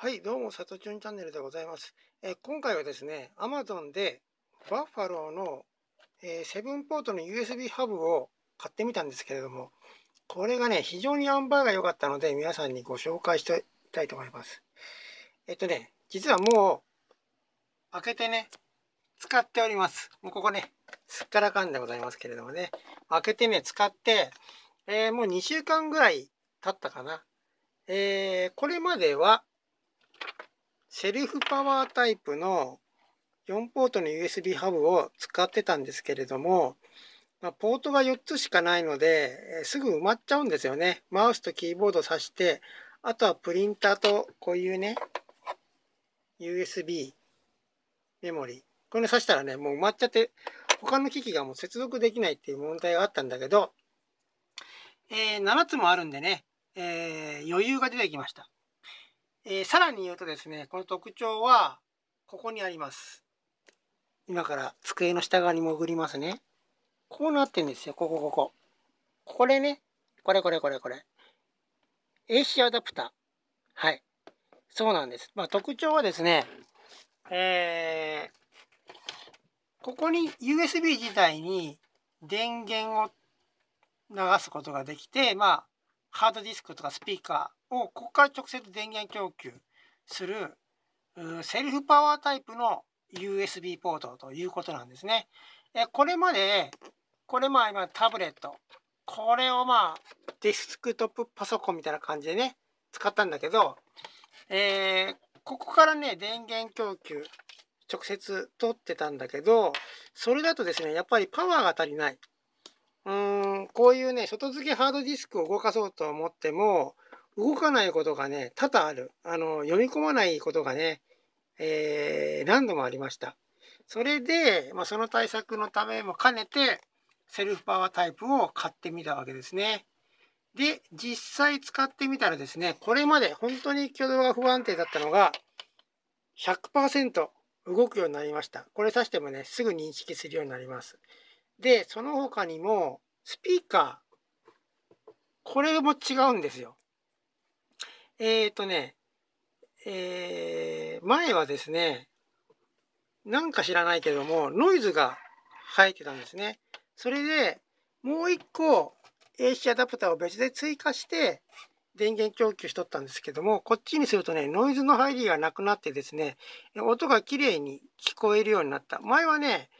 はい、どうも、さとちゅんチャンネルでございます。え今回はですね、Amazon でバッファローの、えー、セブンポートの USB ハブを買ってみたんですけれども、これがね、非常に塩梅が良かったので、皆さんにご紹介していきたいと思います。えっとね、実はもう、開けてね、使っております。もうここね、すっからかんでございますけれどもね、開けてね、使って、えー、もう2週間ぐらい経ったかな。えー、これまでは、セルフパワータイプの4ポートの USB ハブを使ってたんですけれども、まあ、ポートが4つしかないので、すぐ埋まっちゃうんですよね。マウスとキーボードを挿して、あとはプリンターとこういうね、USB メモリー。これ挿したらね、もう埋まっちゃって、他の機器がもう接続できないっていう問題があったんだけど、えー、7つもあるんでね、えー、余裕が出てきました。えー、さらに言うとですね、この特徴は、ここにあります。今から机の下側に潜りますね。こうなってんですよ。ここ、ここ。これね。これ、これ、これ、これ。AC アダプター。はい。そうなんです。まあ、特徴はですね、えー、ここに USB 自体に電源を流すことができて、まあ、ハードディスクとかスピーカーをここから直接電源供給するセルフパワータイプの USB ポートということなんですね。えこれまでこれまあ今タブレットこれをまあデスクトップパソコンみたいな感じでね使ったんだけど、えー、ここからね電源供給直接取ってたんだけどそれだとですねやっぱりパワーが足りない。うーんこういうね外付けハードディスクを動かそうと思っても動かないことがね、多々ある。あの、読み込まないことがね、えー、何度もありました。それで、まあ、その対策のためも兼ねて、セルフパワータイプを買ってみたわけですね。で、実際使ってみたらですね、これまで本当に挙動が不安定だったのが100%動くようになりました。これさしてもね、すぐ認識するようになります。で、その他にも、スピーカー。これも違うんですよ。えっ、ー、とね、えー、前はですね、なんか知らないけども、ノイズが入ってたんですね。それで、もう一個 AC アダプターを別で追加して、電源供給しとったんですけども、こっちにするとね、ノイズの入りがなくなってですね、音が綺麗に聞こえるようになった。前はね、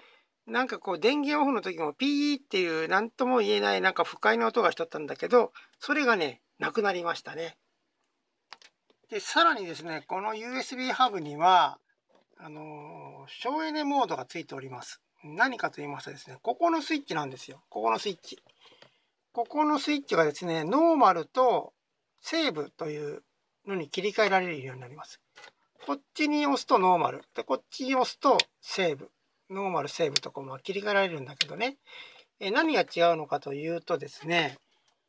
なんかこう電源オフの時もピーっていう何とも言えないなんか不快な音がしとったんだけど、それがね、なくなりましたね。で、さらにですね、この USB ハブには、あの、省エネモードがついております。何かと言いますとですね、ここのスイッチなんですよ。ここのスイッチ。ここのスイッチがですね、ノーマルとセーブというのに切り替えられるようになります。こっちに押すとノーマル。で、こっちに押すとセーブ。ノーマル、セーブとかも切り替えられるんだけどね。え何が違うのかというとですね、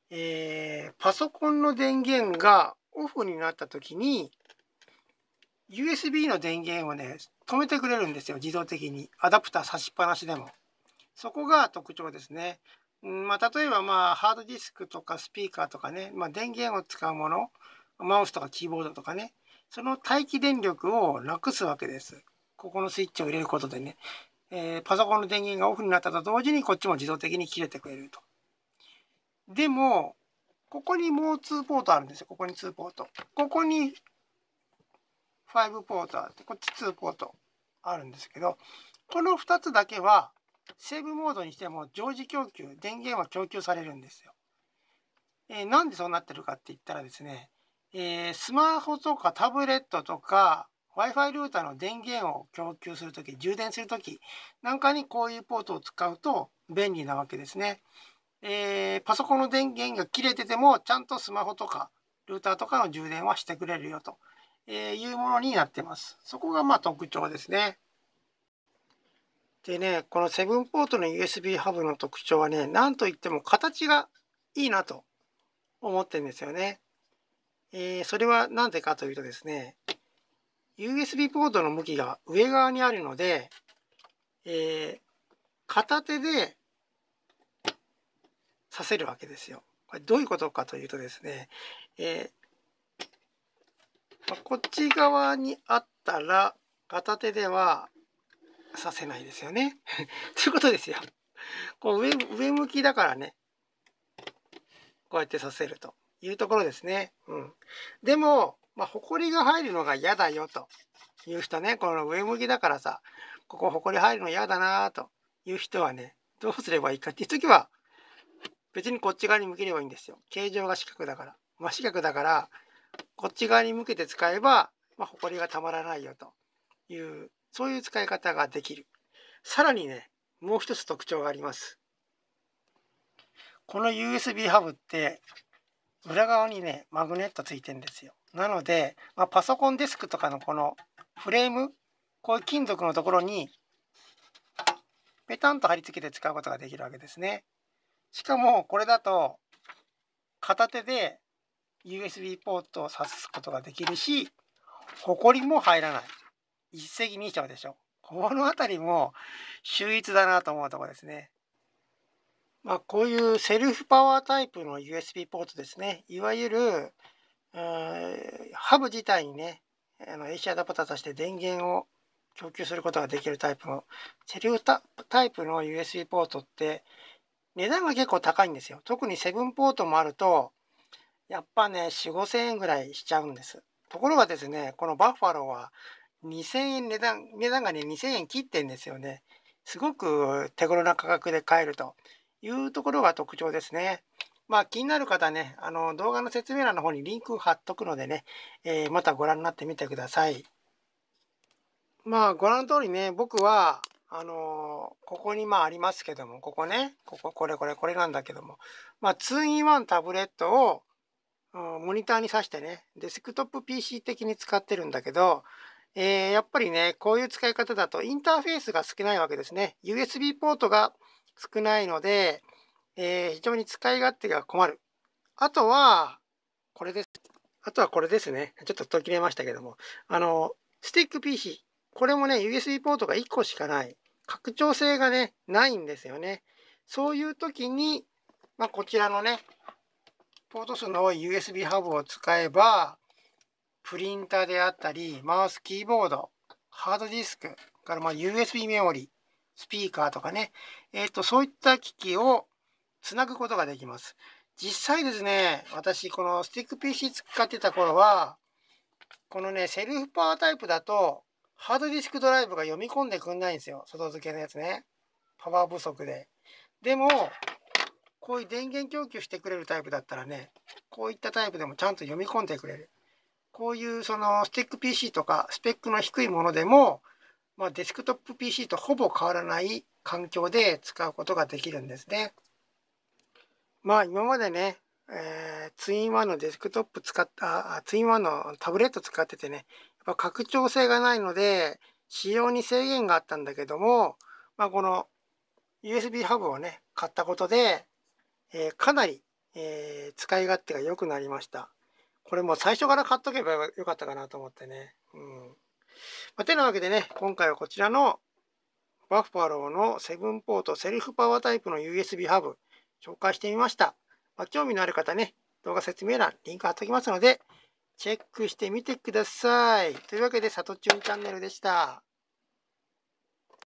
えー、パソコンの電源がオフになった時に USB の電源をね止めてくれるんですよ自動的にアダプター差しっぱなしでもそこが特徴ですね、うんまあ、例えばまあハードディスクとかスピーカーとかね、まあ、電源を使うものマウスとかキーボードとかねその待機電力をなくすわけですここのスイッチを入れることでね、えー、パソコンの電源がオフになったと同時にこっちも自動的に切れてくれるとでもここにもう2ポートあるんですよ。ここに2ポート。ここに5ポートあって、こっち2ポートあるんですけど、この2つだけは、セーブモードにしても常時供給、電源は供給されるんですよ。えー、なんでそうなってるかって言ったらですね、えー、スマホとかタブレットとか Wi-Fi ルーターの電源を供給するとき、充電するときなんかにこういうポートを使うと便利なわけですね。えー、パソコンの電源が切れてても、ちゃんとスマホとか、ルーターとかの充電はしてくれるよと、えいうものになってます。そこがまあ特徴ですね。でね、このセブンポートの USB ハブの特徴はね、なんといっても形がいいなと思ってるんですよね。えー、それは何でかというとですね、USB ポートの向きが上側にあるので、えー、片手でさせるわけですよ。これどういうことかというとですね、えー、まあ、こっち側にあったら片手ではさせないですよね。と いうことですよ。こう上上向きだからねこうやってさせるというところですね。うん、でも、まあ、ほこりが入るのが嫌だよという人ねこの上向きだからさここほこり入るの嫌だなという人はねどうすればいいかっていう時は別にこっち側に向ければいいんですよ。形状が四角だから。まあ、四角だから、こっち側に向けて使えば、まあ、ホコリがたまらないよという、そういう使い方ができる。さらにね、もう一つ特徴があります。この USB ハブって、裏側にね、マグネットついてんですよ。なので、まあ、パソコンデスクとかのこのフレーム、こういう金属のところに、ペタンと貼り付けて使うことができるわけですね。しかもこれだと片手で USB ポートを挿すことができるし、ホコリも入らない。一石二鳥でしょ。この辺りも秀逸だなと思うとこですね。まあ、こういうセルフパワータイプの USB ポートですね。いわゆる、ハブ自体にね、あの AC アダプターとして電源を供給することができるタイプのセルフタイプの USB ポートって値段が結構高いんですよ。特にセブンポートもあると、やっぱね、4、5000円ぐらいしちゃうんです。ところがですね、このバッファローは2000円値段、値段がね、2000円切ってんですよね。すごく手頃な価格で買えるというところが特徴ですね。まあ気になる方ね、あの動画の説明欄の方にリンク貼っとくのでね、えー、またご覧になってみてください。まあご覧の通りね、僕はあのここにまあありますけども、ここね、ここ、これ、これ、これなんだけども、まあ、2-in-1 タブレットを、モニターに挿してね、デスクトップ PC 的に使ってるんだけど、えー、やっぱりね、こういう使い方だとインターフェースが少ないわけですね。USB ポートが少ないので、えー、非常に使い勝手が困る。あとは、これです。あとはこれですね。ちょっと途切れましたけども。あの、スティック PC。これもね、USB ポートが1個しかない。拡張性がね、ないんですよね。そういう時に、まあ、こちらのね、ポート数の多い USB ハブを使えば、プリンターであったり、マウスキーボード、ハードディスク、からま USB メモリ、スピーカーとかね、えっ、ー、と、そういった機器をつなぐことができます。実際ですね、私、このスティック PC 使ってた頃は、このね、セルフパワータイプだと、ハードディスクドライブが読み込んでくんないんですよ。外付けのやつね。パワー不足で。でも、こういう電源供給してくれるタイプだったらね、こういったタイプでもちゃんと読み込んでくれる。こういうそのスティック PC とかスペックの低いものでも、まあ、デスクトップ PC とほぼ変わらない環境で使うことができるんですね。まあ今までね、えー、ツインワンのデスクトップ使った、あツインワンのタブレット使っててね、まあ、拡張性がないので使用に制限があったんだけども、まあ、この USB ハブをね買ったことで、えー、かなり、えー、使い勝手が良くなりましたこれも最初から買っとけばよかったかなと思ってねうん、まあ、てなわけでね今回はこちらのバッファローのセブンポートセルフパワータイプの USB ハブ紹介してみました、まあ、興味のある方ね動画説明欄リンク貼っておきますのでチェックしてみてください。というわけで、さとちゅんチャンネルでした。